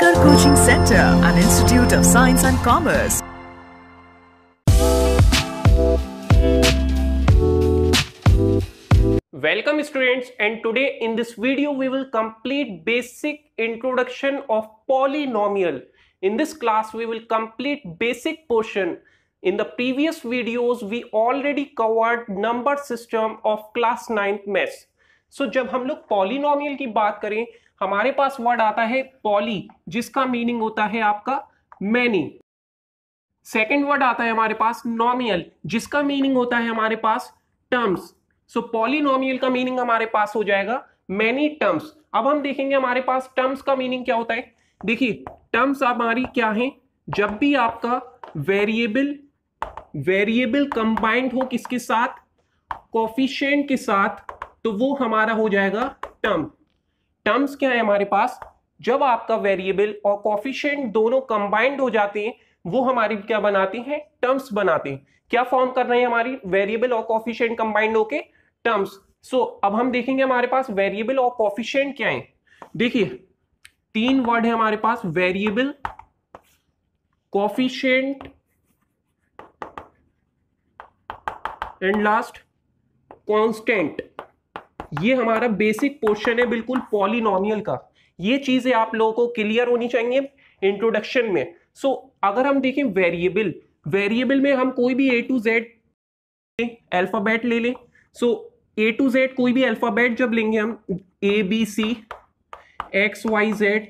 Tiger Coaching Center, an institute of science and commerce. Welcome students and today in this video we will complete basic introduction of polynomial. In this class we will complete basic portion. In the previous videos we already covered number system of class 9th maths. So जब हम लोग polynomial की बात करें हमारे पास word आता है poly जिसका मीनिंग होता है आपका मैनी सेकेंड वर्ड आता है हमारे पास नॉमियल जिसका मीनिंग होता है हमारे पास टर्म्स सो पॉलिनोमियल का मीनिंग हमारे पास हो जाएगा मैनी टर्म्स अब हम देखेंगे हमारे पास टर्म्स का मीनिंग क्या होता है देखिए टर्म्स हमारी क्या है जब भी आपका वेरिएबल वेरिएबल कंबाइंड हो किसके साथ कॉफिशियंट के साथ तो वो हमारा हो जाएगा टर्म टर्म्स क्या है हमारे पास जब आपका वेरिएबल और कॉफिशियंट दोनों कंबाइंड हो जाते हैं वो हमारी क्या बनाते हैं टर्म्स बनाते हैं क्या फॉर्म कर रहे हैं हमारी वेरिएबल और कॉफिशियंट कंबाइंड होके टर्म्स सो अब हम देखेंगे हमारे पास वेरिएबल और कॉफिशियंट क्या है देखिए तीन वर्ड है हमारे पास variable coefficient and last constant ये हमारा बेसिक पोर्शन है बिल्कुल पॉलिनोमियल का ये चीजें आप लोगों को क्लियर होनी चाहिए इंट्रोडक्शन में सो so, अगर हम देखें वेरिएबल वेरिएबल में हम कोई भी ए टू जेड अल्फाबेट ले लें सो ए टू जेड कोई भी अल्फाबेट जब लेंगे हम A B C X Y Z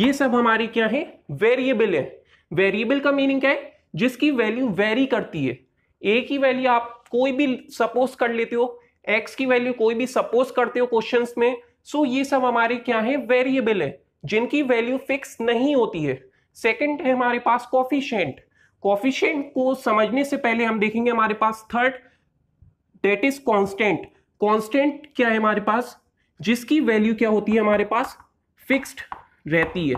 ये सब हमारे क्या है वेरिएबल है वेरिएबल का मीनिंग क्या है जिसकी वैल्यू वेरी करती है ए की वैल्यू आप कोई भी सपोज कर लेते हो एक्स की वैल्यू कोई भी सपोज करते हो क्वेश्चन में सो ये सब हमारे क्या है वेरिएबल है जिनकी वैल्यू फिक्स नहीं होती है सेकेंड है हमारे पास कॉफिशेंट कॉफिशेंट को समझने से पहले हम देखेंगे हमारे पास third that is constant constant क्या है हमारे पास जिसकी वैल्यू क्या होती है हमारे पास फिक्स्ड रहती है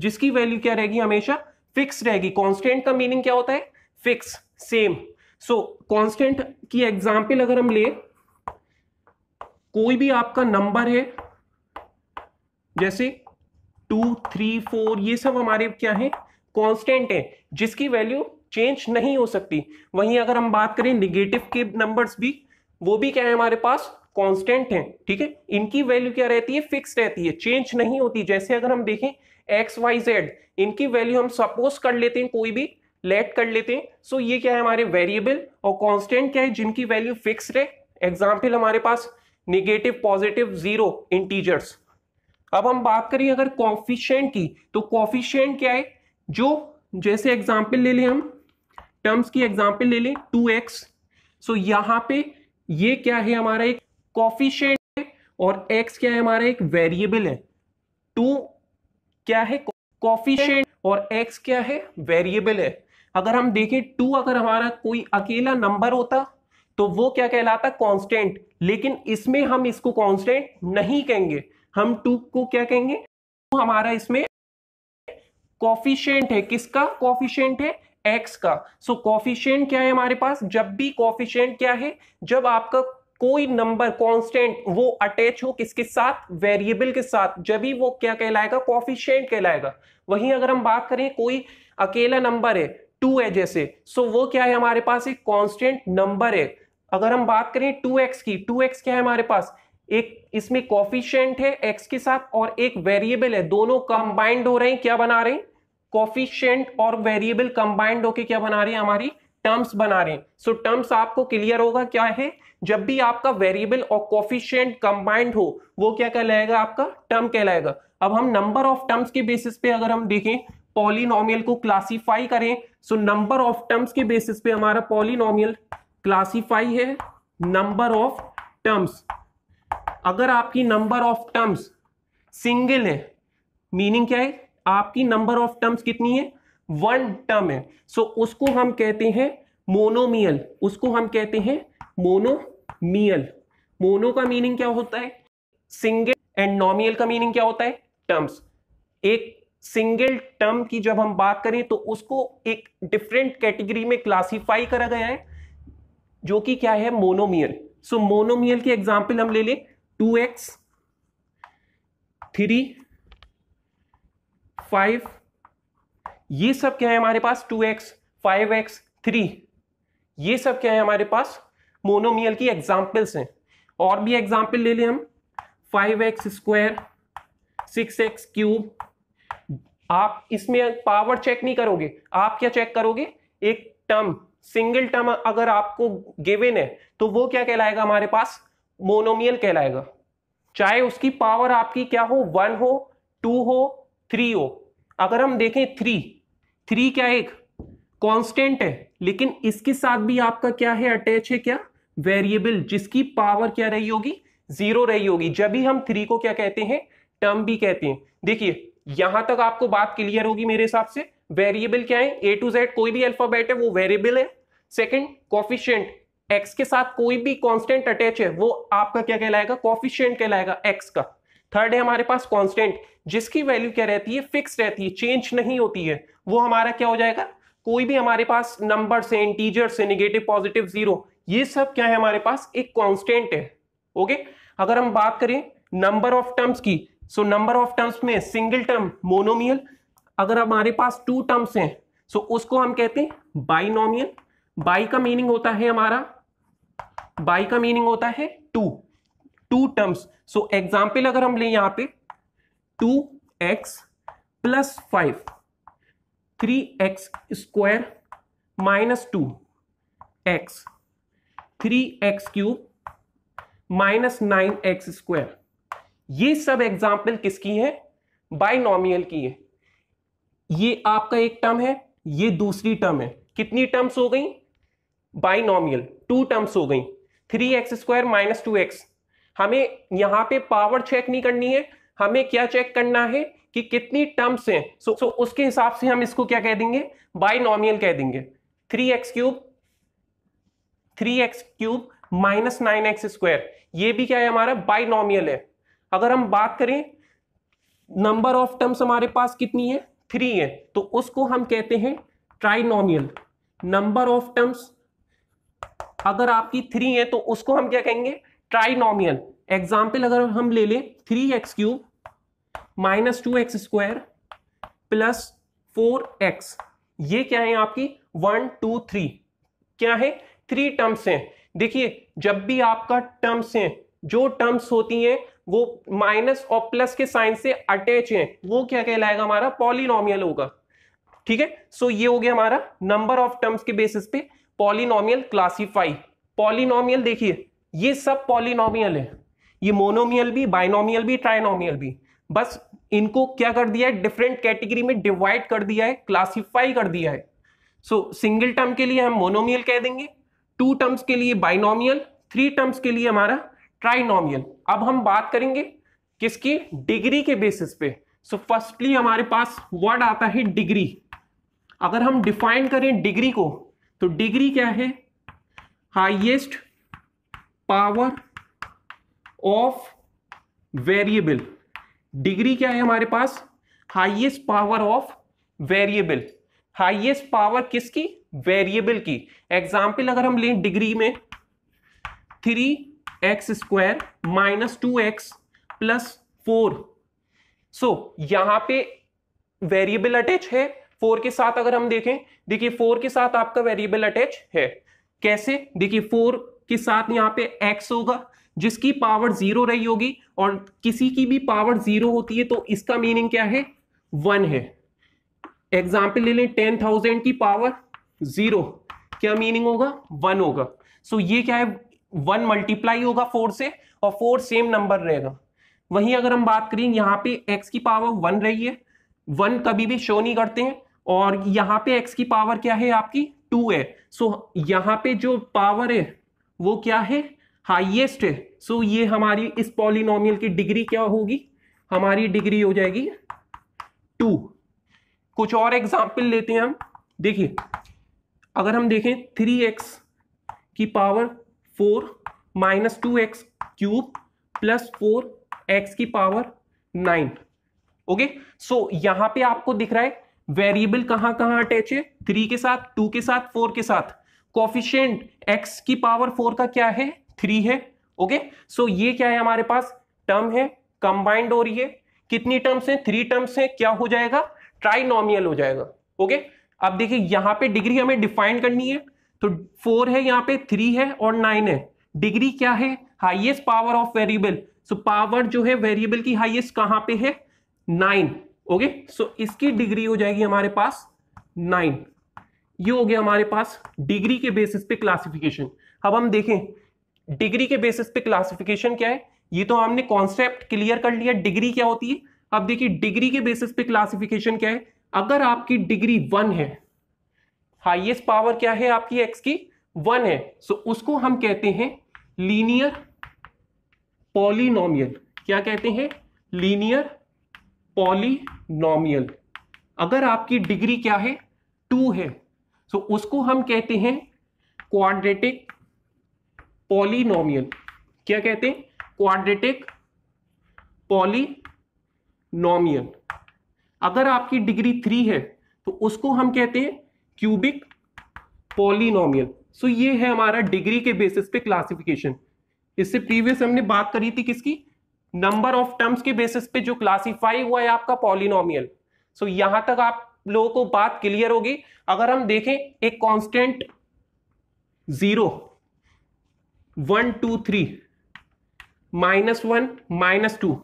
जिसकी वैल्यू क्या रहेगी हमेशा फिक्स रहेगी कॉन्स्टेंट का मीनिंग क्या होता है फिक्स सेम सो कॉन्स्टेंट की एग्जाम्पल अगर हम ले कोई भी आपका नंबर है जैसे टू थ्री फोर ये सब हमारे क्या है कांस्टेंट है जिसकी वैल्यू चेंज नहीं हो सकती वहीं अगर हम बात करें निगेटिव के नंबर्स भी वो भी क्या है हमारे पास कांस्टेंट है ठीक है इनकी वैल्यू क्या रहती है फिक्स रहती है चेंज नहीं होती जैसे अगर हम देखें एक्स वाई जेड इनकी वैल्यू हम सपोज कर लेते हैं कोई भी लेट कर लेते हैं सो ये क्या है हमारे वेरिएबल और कांस्टेंट क्या है जिनकी वैल्यू फिक्स है एग्जाम्पल हमारे पास निगेटिव पॉजिटिव जीरो इंटीजर्स अब हम बात करें अगर कॉफिशियंट की तो कॉफिशियंट क्या है जो जैसे एग्जाम्पल ले लें हम टर्म्स की एग्जाम्पल ले लें टू एक्स सो यहां पे ये क्या है हमारा एक कॉफिशियंट है और एक्स क्या है हमारा एक वेरिएबल है टू क्या है कॉफिशियंट और एक्स क्या है वेरिएबल है अगर हम देखें टू अगर हमारा कोई अकेला नंबर होता तो वो क्या कहलाता कांस्टेंट लेकिन इसमें हम इसको कांस्टेंट नहीं कहेंगे हम टू को क्या कहेंगे तो हमारा इसमें कॉफिशियंट है किसका कॉफिशियंट है एक्स का सो so, कॉफिशियंट क्या है हमारे पास जब भी कॉफिशियंट क्या है जब आपका कोई नंबर कांस्टेंट वो अटैच हो किसके साथ वेरिएबल के साथ जब ही वो क्या कहलाएगा कॉफिशियंट कहलाएगा वहीं अगर हम बात करें कोई अकेला नंबर है टू है जैसे सो so वो क्या है हमारे पास एक कांस्टेंट नंबर है अगर हम बात करें टू एक्स की टू एक्स क्या है हमारे पास एक इसमें कॉफिशेंट है एक्स के साथ और एक वेरिएबल है दोनों कंबाइंड हो रहे हैं क्या बना रहे कॉफिशेंट और वेरिएबल कंबाइंड होके क्या बना रहे हैं हमारी टर्म्स बना रहे हैं सो so, टर्म्स आपको क्लियर होगा क्या है जब भी आपका वेरिएबल और कॉफिशियंट कंबाइंड हो वो क्या कहलाएगा आपका टर्म कहलाएगा अब हम नंबर ऑफ टर्म्स के बेसिस पे अगर हम देखें पॉलिनोमियल को क्लासिफाई करें सो नंबर ऑफ टर्म्स के बेसिस पे हमारा पॉलिनोमियल क्लासीफाई है नंबर ऑफ टर्म्स अगर आपकी नंबर ऑफ टर्म्स सिंगल है मीनिंग क्या है आपकी नंबर ऑफ टर्म्स कितनी है वन टर्म है सो so, उसको हम कहते हैं मोनोमियल उसको हम कहते हैं मोनोमियल मोनो का मीनिंग क्या होता है सिंगल एंड नॉमियल का मीनिंग क्या होता है टर्म्स एक सिंगल टर्म की जब हम बात करें तो उसको एक डिफरेंट कैटेगरी में क्लासीफाई करा गया है जो कि क्या है मोनोमियल सो मोनोमियल की एग्जाम्पल हम ले लें टू एक्स थ्री फाइव ये सब क्या है हमारे पास two X five X three ये सब क्या है हमारे पास मोनोमियल की एग्जाम्पल्स हैं और भी एग्जाम्पल ले लें हम five X square six X cube आप इसमें पावर चेक नहीं करोगे आप क्या चेक करोगे एक टर्म सिंगल टर्म अगर आपको गिवन है तो वो क्या कहलाएगा हमारे पास मोनोमियल कहलाएगा चाहे उसकी पावर आपकी क्या हो वन हो टू हो थ्री हो अगर हम देखें थ्री थ्री क्या एक कांस्टेंट है लेकिन इसके साथ भी आपका क्या है अटैच है क्या वेरिएबल जिसकी पावर क्या रही होगी जीरो रही होगी जब भी हम थ्री को क्या कहते हैं टर्म भी कहते हैं देखिए यहां तक आपको बात क्लियर होगी मेरे हिसाब से वेरिएबल क्या है ए टू जेड कोई भी अल्फाबेट है वो वेरिएबल है सेकंड कॉफिशियंट एक्स के साथ कोई भी कांस्टेंट अटैच है वो आपका क्या कहलाएगा कॉफिशियंट कहलाएगा एक्स का थर्ड है हमारे पास कांस्टेंट जिसकी वैल्यू क्या रहती है फिक्स रहती है चेंज नहीं होती है वो हमारा क्या हो जाएगा कोई भी हमारे पास नंबर से इंटीजर से निगेटिव पॉजिटिव जीरो ये सब क्या है हमारे पास एक कॉन्स्टेंट है ओके अगर हम बात करें नंबर ऑफ टर्म्स की सो नंबर ऑफ टर्म्स में सिंगल टर्म मोनोमियल अगर हमारे पास टू टर्म्स हैं सो उसको हम कहते हैं बाइनोमियल बाई का मीनिंग होता है हमारा बाई का मीनिंग होता है two two terms so example अगर हम लें यहां पे two X plus five three X square minus two X three X cube minus nine X square ये सब एग्जाम्पल किसकी है बाइनोमियल की है ये आपका एक टर्म है ये दूसरी टर्म है कितनी टर्म्स हो गई बाइनोमियल टू टर्म्स हो गई three X square minus two X हमें यहां पे पावर चेक नहीं करनी है हमें क्या चेक करना है कि कितनी टर्म्स हैं सो सो उसके हिसाब से हम इसको क्या कह देंगे बाइनोमियल कह देंगे three X cube three X cube minus nine X square यह भी क्या है हमारा बाइनोमियल है अगर हम बात करें नंबर ऑफ टर्म्स हमारे पास कितनी है थ्री है तो उसको हम कहते हैं ट्राइनोमियल नंबर ऑफ टर्म्स अगर आपकी थ्री है तो उसको हम क्या कहेंगे ट्राइनोमियल एग्जाम्पल अगर हम ले लें three X cube minus two X square plus four X ये क्या है आपकी वन टू थ्री क्या है थ्री टर्म्स हैं देखिए जब भी आपका टर्म्स हैं जो टर्म्स होती हैं वो माइनस और प्लस के साइन से अटैच हैं वो क्या कहलाएगा हमारा पॉलिनोमियल होगा ठीक है सो ये हो गया हमारा नंबर ऑफ टर्म्स के बेसिस पे पॉलिनोमियल क्लासीफाई पॉलिनोमियल देखिए ये सब पॉलिनोमियल है ये मोनोमियल भी बाइनोमियल भी ट्राइनोमियल भी बस इनको क्या कर दिया है डिफरेंट कैटेगरी में डिवाइड कर दिया है क्लासीफाई कर दिया है सो सिंगल टर्म के लिए हम मोनोमियल कह देंगे टू टर्म्स के लिए बाइनोमियल थ्री टर्म्स के लिए हमारा ट्राइनोमियल अब हम बात करेंगे किसकी डिग्री के बेसिस पे सो so फर्स्टली हमारे पास वर्ड आता है डिग्री अगर हम डिफाइन करें डिग्री को तो डिग्री क्या है highest power of variable degree क्या है हमारे पास highest power of variable highest power किसकी वेरिएबल की एग्जाम्पल अगर हम लें डिग्री में three X square minus two X plus four so यहां पे वेरिएबल अटैच है फोर के साथ अगर हम देखें देखिए फोर के साथ आपका वेरिएबल अटैच है कैसे देखिए फोर के साथ यहाँ पे एक्स होगा जिसकी पावर जीरो रही होगी और किसी की भी पावर जीरो होती है तो इसका मीनिंग क्या है वन है एग्जाम्पल ले लें टेन थाउजेंड की पावर जीरो क्या मीनिंग होगा वन होगा सो so, ये क्या है वन मल्टीप्लाई होगा फोर से और फोर सेम नंबर रहेगा वहीं अगर हम बात करें यहाँ पे एक्स की पावर वन रही है वन कभी भी शो नहीं करते हैं और यहाँ पे एक्स की पावर क्या है आपकी टू है सो यहाँ पे जो पावर है वो क्या है हाइएस्ट है सो ये हमारी इस पॉलिनोमियल की डिग्री क्या होगी हमारी डिग्री हो जाएगी टू कुछ और एग्जाम्पल लेते हैं हम देखिए अगर हम देखें थ्री एक्स की power four minus two X cube plus four X की पावर नाइन ओके सो यहां पे आपको दिख रहा है वेरिएबल कहां कहां अटैच है थ्री के साथ टू के साथ फोर के साथ कॉफिशियंट एक्स की पावर फोर का क्या है थ्री है ओके सो so, ये क्या है हमारे पास टर्म है कंबाइंड हो रही है कितनी टर्म्स हैं थ्री टर्म्स हैं क्या हो जाएगा ट्राइनोमियल हो जाएगा ओके okay? अब देखिए यहां पे डिग्री हमें डिफाइन करनी है तो फोर है यहाँ पे थ्री है और नाइन है डिग्री क्या है highest power of variable so power जो है वेरिएबल की हाईएस्ट कहां पे है नाइन ओके सो इसकी डिग्री हो जाएगी हमारे पास नाइन ये हो गया हमारे पास डिग्री के बेसिस पे क्लासिफिकेशन अब हम देखें डिग्री के बेसिस पे क्लासिफिकेशन क्या है ये तो हमने कॉन्सेप्ट क्लियर कर लिया डिग्री क्या होती है अब देखिए डिग्री के बेसिस पे क्लासिफिकेशन क्या है अगर आपकी डिग्री वन है हाइएस्ट पावर क्या है आपकी एक्स की वन है सो so, उसको हम कहते हैं लीनियर पॉलिनोमियल क्या कहते हैं लीनियर पॉलिनोमियल अगर आपकी डिग्री क्या है टू है सो so, उसको हम कहते हैं क्वाड्रेटिक पॉलिनोमियल क्या कहते हैं क्वाड्रेटिक पॉलिनोमियल अगर आपकी डिग्री थ्री है तो उसको हम कहते हैं क्यूबिक पॉलिनोमियल सो ये है हमारा डिग्री के बेसिस पे क्लासिफिकेशन इससे प्रीवियस हमने बात करी थी किसकी नंबर ऑफ टर्म्स के बेसिस पे जो क्लासिफाई हुआ है आपका पॉलिनोमियल सो so, यहां तक आप लोगों को बात क्लियर होगी अगर हम देखें एक constant zero one two three minus one minus two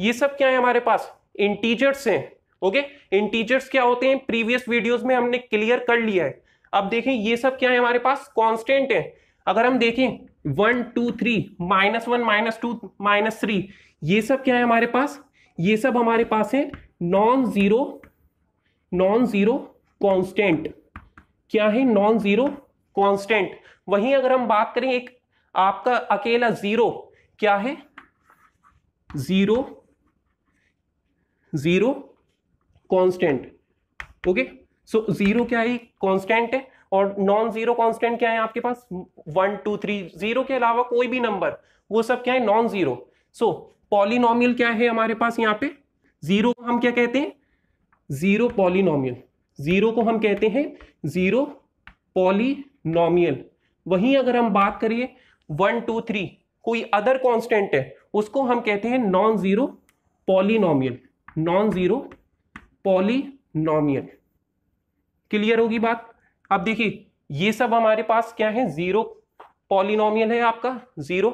ये सब क्या है हमारे पास इंटीजर्स हैं ओके इंटीजर्स क्या होते हैं प्रीवियस वीडियोस में हमने क्लियर कर लिया है अब देखें ये सब क्या है हमारे पास कांस्टेंट है अगर हम देखें one two three minus one minus two minus three ये सब क्या है हमारे पास ये सब हमारे पास है non zero non zero constant क्या है नॉन जीरो कॉन्स्टेंट वहीं अगर हम बात करें एक आपका अकेला जीरो क्या है zero zero constant okay so zero क्या है कॉन्स्टेंट है और नॉन जीरो कॉन्स्टेंट क्या है आपके पास वन टू थ्री जीरो के अलावा कोई भी नंबर वो सब क्या है नॉन जीरो सो पॉलिनोमियल क्या है हमारे पास यहाँ पे जीरो हम क्या कहते हैं जीरो पॉलिनोमियल जीरो को हम कहते हैं जीरो पॉलिनोमियल वहीं अगर हम बात करिए वन टू थ्री कोई अदर कांस्टेंट है उसको हम कहते हैं non zero polynomial non zero polynomial clear होगी बात अब देखिए ये सब हमारे पास क्या है जीरो पॉलिनोमियल है आपका जीरो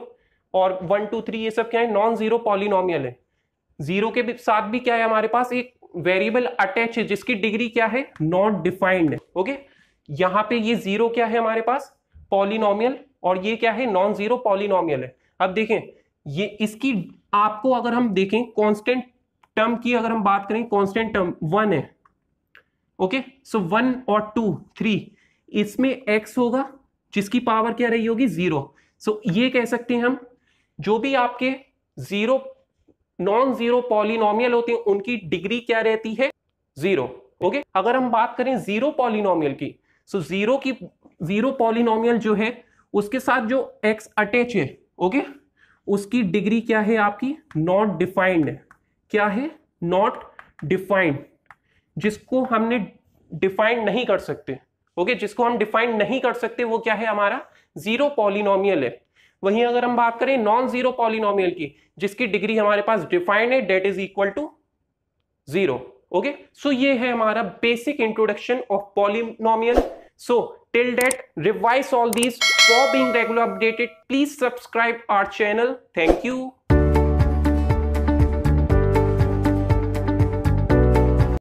और वन टू थ्री ये सब क्या है नॉन जीरो पॉलिनोमियल है जीरो के साथ भी क्या है हमारे पास एक वेरिएबल अटैच है जिसकी डिग्री क्या है नॉट डिफाइंड है ओके यहां पे ये जीरो क्या है हमारे पास पॉलिनोमियल और ये क्या है नॉन जीरो पॉलिनोमियल है अब देखें ये इसकी आपको अगर हम देखें कांस्टेंट टर्म की अगर हम बात करें कॉन्स्टेंट टर्म वन है ओके सो वन और टू थ्री इसमें एक्स होगा जिसकी पावर क्या रही होगी जीरो सो so, ये कह सकते हैं हम जो भी आपके जीरो नॉन जीरो पॉलिनोमियल होते हैं उनकी डिग्री क्या रहती है जीरो ओके okay? अगर हम बात करें जीरो पॉलिनोमियल की सो so, जीरो की जीरो पॉलिनोमियल जो है उसके साथ जो एक्स अटैच है ओके okay? उसकी डिग्री क्या है आपकी नॉट डिफाइंड है क्या है नॉट डिफाइंड जिसको हमने डिफाइंड नहीं कर सकते ओके okay? जिसको हम डिफाइंड नहीं कर सकते वो क्या है हमारा जीरो पॉलिनोमियल है वहीं अगर हम बात करें नॉन जीरो पॉलिनोमियल की जिसकी डिग्री हमारे पास डिफाइंड है that is equal to zero okay so ये है हमारा basic introduction of polynomial so till that revise all these for being regular updated please subscribe our channel thank you